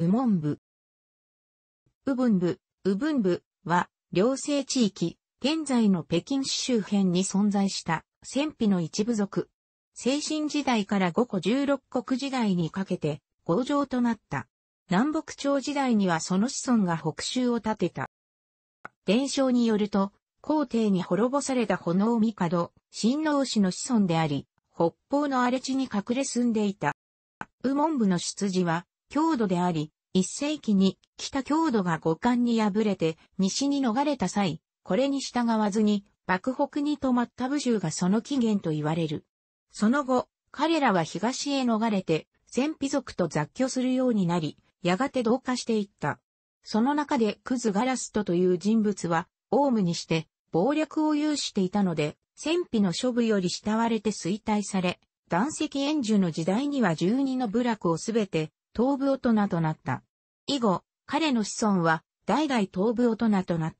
部門部。部分部、部分部は、両生地域、現在の北京市周辺に存在した戦費の一部族。精神時代から五個十六国時代にかけて、合城となった。南北朝時代にはその子孫が北州を建てた。伝承によると、皇帝に滅ぼされた炎帝、新王氏の子孫であり、北方の荒れ地に隠れ住んでいた。モ門部の出自は、強度であり、一世紀に北強度が五冠に敗れて西に逃れた際、これに従わずに幕北に止まった武州がその起源と言われる。その後、彼らは東へ逃れて、戦費族と雑居するようになり、やがて同化していった。その中でクズガラストという人物は、オウムにして、暴略を有していたので、戦費の処分より慕われて衰退され、断石炎樹の時代には12の部落をすべて東部大人となった。以後、彼の子孫は代々東部大人となっ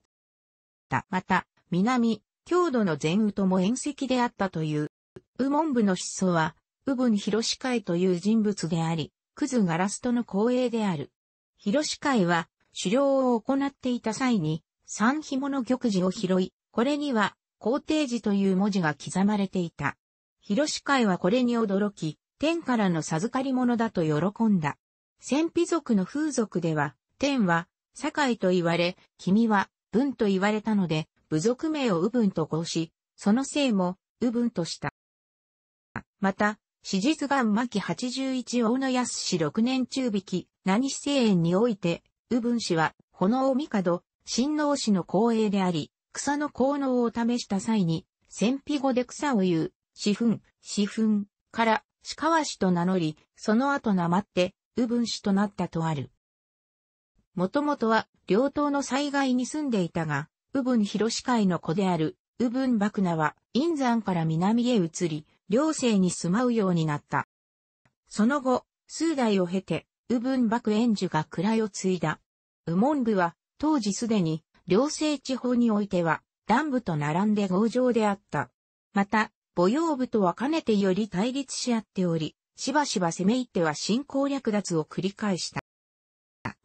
た。また、南、郷土の前羽とも縁石であったという、右門部の子祖は、右部広広会という人物であり、クズガラスとの光栄である。広会は、狩猟を行っていた際に、三紐の玉児を拾い、これには、皇帝寺という文字が刻まれていた。広会はこれに驚き、天からの授かり物だと喜んだ。戦費族の風俗では、天は、堺と言われ、君は、文と言われたので、部族名をうぶんとうし、その姓も、うぶんとした。また、史実願巻八81王野安氏6年中引き、何市政園において、うぶん氏は、炎帝、新王氏の光栄であり、草の効能を試した際に、戦費語で草を言う、四分、四分から、鹿和氏と名乗り、その後なまって、部分主となったとある。もともとは、両党の災害に住んでいたが、右分広司会の子である、右分幕名は、陰山から南へ移り、両生に住まうようになった。その後、数代を経て、右分幕園樹が位を継いだ。右門部は、当時すでに、両生地方においては、南部と並んで強情であった。また、母用部とはかねてより対立し合っており、しばしば攻め入っては新攻略奪を繰り返した。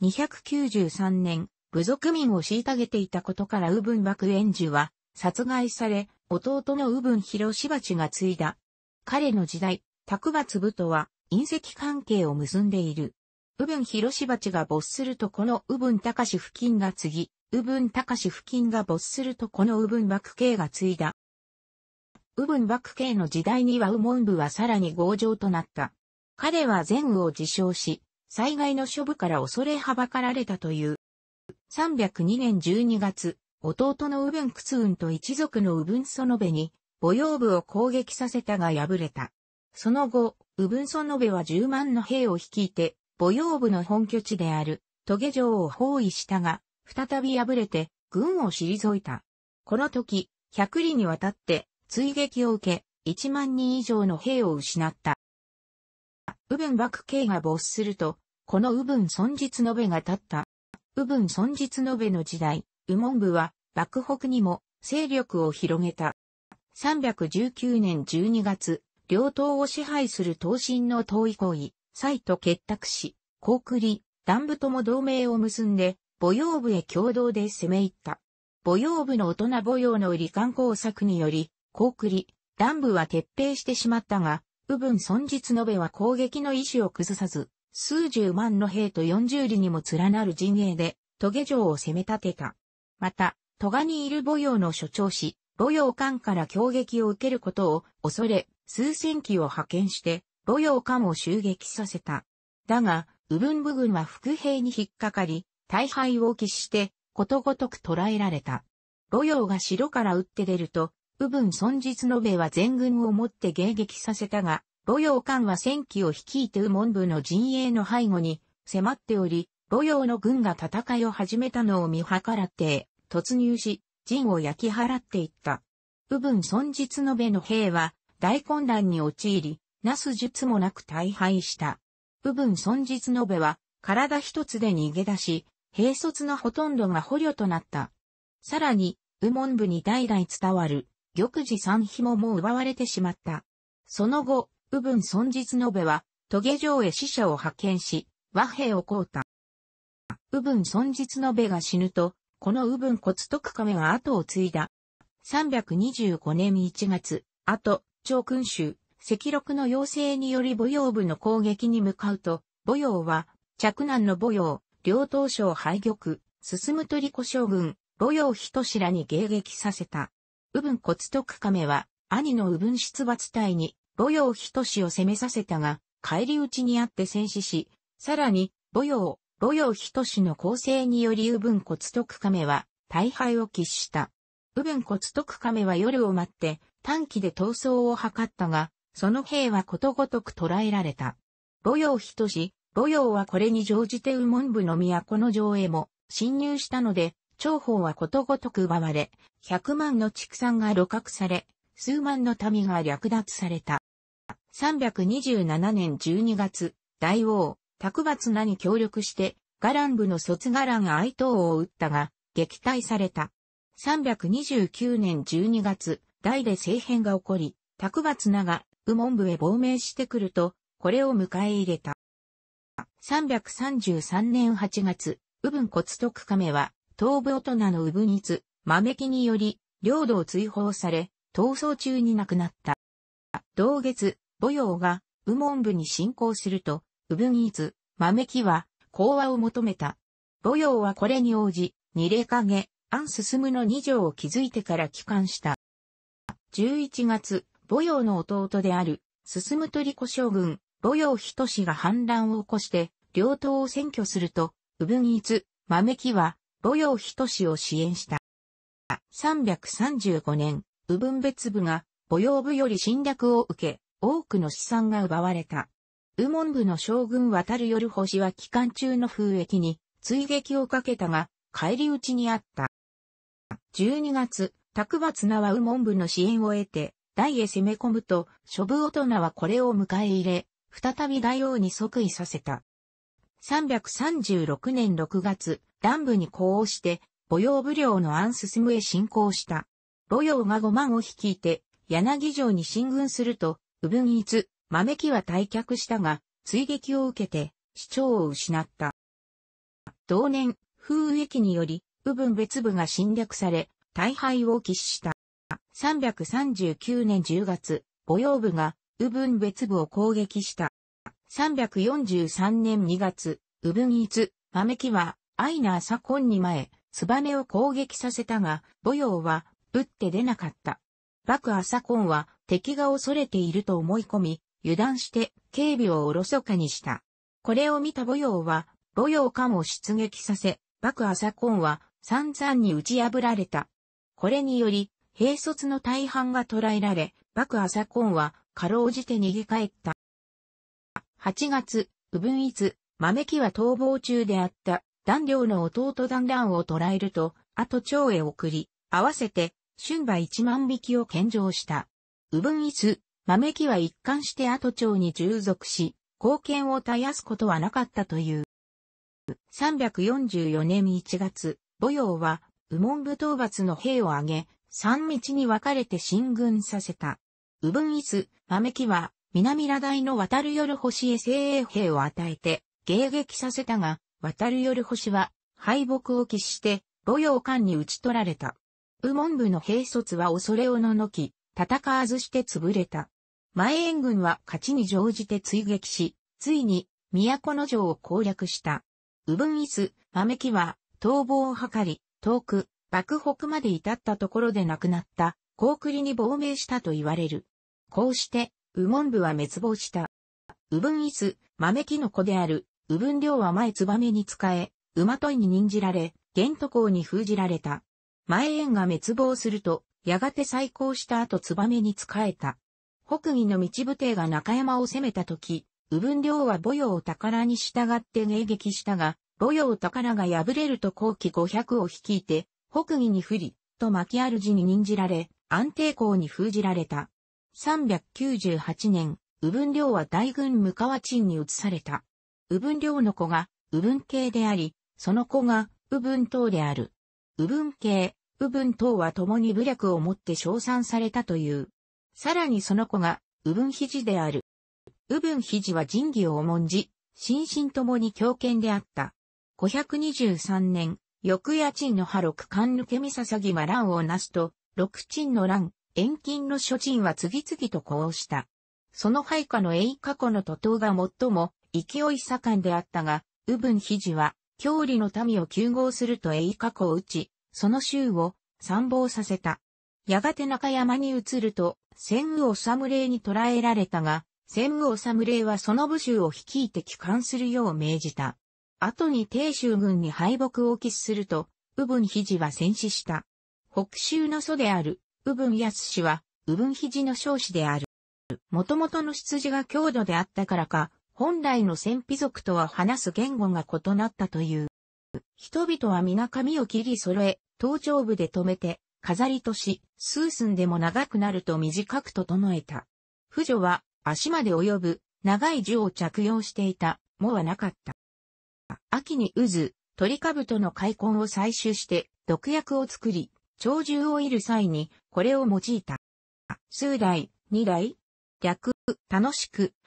293年、部族民を虐げていたことから右文幕炎樹は殺害され、弟の右文広しばちが継いだ。彼の時代、宅抜部とは隕石関係を結んでいる。右文広しばちが没するとこの右文隆付近が継ぎ、右文隆付近が没するとこの右文幕系が継いだ。右文幕慶の時代にはモン部はさらに強情となった。彼は前後を自称し、災害の処分から恐れはばかられたという。302年12月、弟のクツウンと一族のンソノベに、母用部を攻撃させたが敗れた。その後、ンソノベは10万の兵を率いて、母用部の本拠地である、トゲ城を包囲したが、再び敗れて、軍を退いた。この時、百里にわたって、追撃を受け、1万人以上の兵を失った。右分幕慶が没すると、この右分孫日のべが立った。右分孫日のべの時代、右門部は幕北にも勢力を広げた。319年12月、両党を支配する東進の党以降為。蔡と結託し、高句麗、南部とも同盟を結んで、母用部へ共同で攻め入った。母用部の大人母用の離間工作により、高栗、南部は撤兵してしまったが、右分孫日延は攻撃の意志を崩さず、数十万の兵と四十里にも連なる陣営で、トゲ城を攻め立てた。また、トガにいる母用の所長し、母用艦から攻撃を受けることを恐れ、数千機を派遣して、母用艦を襲撃させた。だが、右分部軍は副兵に引っかかり、大敗を喫して、ことごとく捕らえられた。母用が城から撃って出ると、右分孫日部は全軍をもって迎撃させたが、母陽官は戦機を率いて右門部の陣営の背後に迫っており、母陽の軍が戦いを始めたのを見計らって突入し、陣を焼き払っていった。右分孫日部の兵は大混乱に陥り、なす術もなく大敗した。右分孫日部は体一つで逃げ出し、兵卒のほとんどが捕虜となった。さらに、右門部に代々伝わる玉寺三紐ももう奪われてしまった。その後、部分孫日部は、棘下城へ死者を派遣し、和平を交うた。部分孫日部が死ぬと、この部分骨徳亀が後を継いだ。325年1月、後、長君衆、赤禄の要請により母養部の攻撃に向かうと、母養は、嫡男の母養、両東省敗玉、進む鳥子将軍、母養人らに迎撃させた。右分骨徳亀は、兄の右分出伐隊に、母用しを攻めさせたが、帰り討ちにあって戦死し、さらに、母用、母用しの構成により右分骨徳亀は、大敗を喫した。右分骨徳亀は夜を待って、短期で逃走を図ったが、その兵はことごとく捕らえられた。母用仁、母用はこれに乗じて右門部の都の城へも侵入したので、長方はことごとく奪われ、100万の畜産が露獲され、数万の民が略奪された。327年12月、大王、卓抜名に協力して、ガラン部の卒ガラン愛党を撃ったが、撃退された。329年12月、大で政変が起こり、卓抜名が、右門部へ亡命してくると、これを迎え入れた。333年8月、右文骨徳亀は、東部大人のウブニツ、マメキにより、領土を追放され、逃走中に亡くなった。同月、母用が、ウモン部に侵攻すると、ウブニツ、マメキは、講和を求めた。母用はこれに応じ、二礼影、アンススムの二条を築いてから帰還した。11月、母用の弟である、ススムトリコ将軍、母用しが反乱を起こして、両党を占拠すると、ウブニツ、マメキは、母洋氏を支援した。335年、右分別部が母葉部より侵略を受け、多くの資産が奪われた。右門部の将軍渡る夜星は期間中の風役に追撃をかけたが、帰り討ちにあった。12月、宅抜名は右門部の支援を得て、大へ攻め込むと、諸部大人はこれを迎え入れ、再び大王に即位させた。336年6月、南部に呼応して、母用武領の安進へ侵攻した。母用が5万を率いて、柳城に進軍すると、ウブンイツ、豆木は退却したが、追撃を受けて、市長を失った。同年、風域により、ウブン別部が侵略され、大敗を喫した。339年10月、母用部が、ウブン別部を攻撃した。343年2月、ウブンイツ、豆木は、アイナーコンに前、ツバメを攻撃させたが、母用は、ぶって出なかった。バクアサコンは、敵が恐れていると思い込み、油断して、警備をおろそかにした。これを見た母用は、母用かを出撃させ、バクアサコンは、散々に打ち破られた。これにより、兵卒の大半が捕らえられ、バクアサコンは、かろうじて逃げ帰った。8月、ウブンイツ、マメキは逃亡中であった。弾良の弟弾乱を捕らえると、後町へ送り、合わせて、春馬一万匹を献上した。イス、マ豆木は一貫して後町に従属し、貢献を絶やすことはなかったという。344年1月、母用は、右門部討伐の兵を挙げ、三道に分かれて進軍させた。イス、マ豆木は、南ダ大の渡る夜星へ精鋭兵を与えて、迎撃させたが、渡る夜星は、敗北を喫して、母用艦に討ち取られた。右門部の兵卒は恐れをののき、戦わずして潰れた。前援軍は勝ちに乗じて追撃し、ついに、都の城を攻略した。右分椅子、豆木は、逃亡を図り、遠く、幕北まで至ったところで亡くなった、高栗に亡命したと言われる。こうして、右門部は滅亡した。右分椅子、豆木の子である、右分量は前燕に使え、馬問いに任じられ、玄都公に封じられた。前縁が滅亡すると、やがて再興した後燕に仕えた。北魏の道武帝が中山を攻めた時、右分量は母用を宝に従って迎撃したが、母用宝が破れると後期500を率いて、北魏に不利、と巻き主に任じられ、安定公に封じられた。398年、右分量は大軍向川鎮に移された。右分領の子がブン系であり、その子がブン等である。右分系、ブン等は共に武略をもって称賛されたという。さらにその子がブン肘である。ブン肘は仁義を重んじ、心身ともに強権であった。523年、翌夜鎮の波六官抜けみささぎは乱をなすと、六鎮の乱、遠近の諸鎮は次々とこうした。その配下の栄過去の徒党が最も勢い盛んであったが、右文肘は、郷里の民を救合すると栄過去を打ち、その州を参謀させた。やがて中山に移ると、千右治令に捕らえられたが、千右治令はその武州を率いて帰還するよう命じた。後に帝州軍に敗北を喫すると、右文肘は戦死した。北州の祖である、右文康氏は、右文肘の少子である。もともとの出自が強度であったからか、本来の戦費族とは話す言語が異なったという。人々は皆髪を切り揃え、頭頂部で留めて、飾りとし、数寸でも長くなると短く整えた。婦女は足まで及ぶ長い銃を着用していた、もはなかった。秋に渦、鳥兜の開墾を採取して毒薬を作り、鳥獣を射る際にこれを用いた。数代、二代、略、楽しく、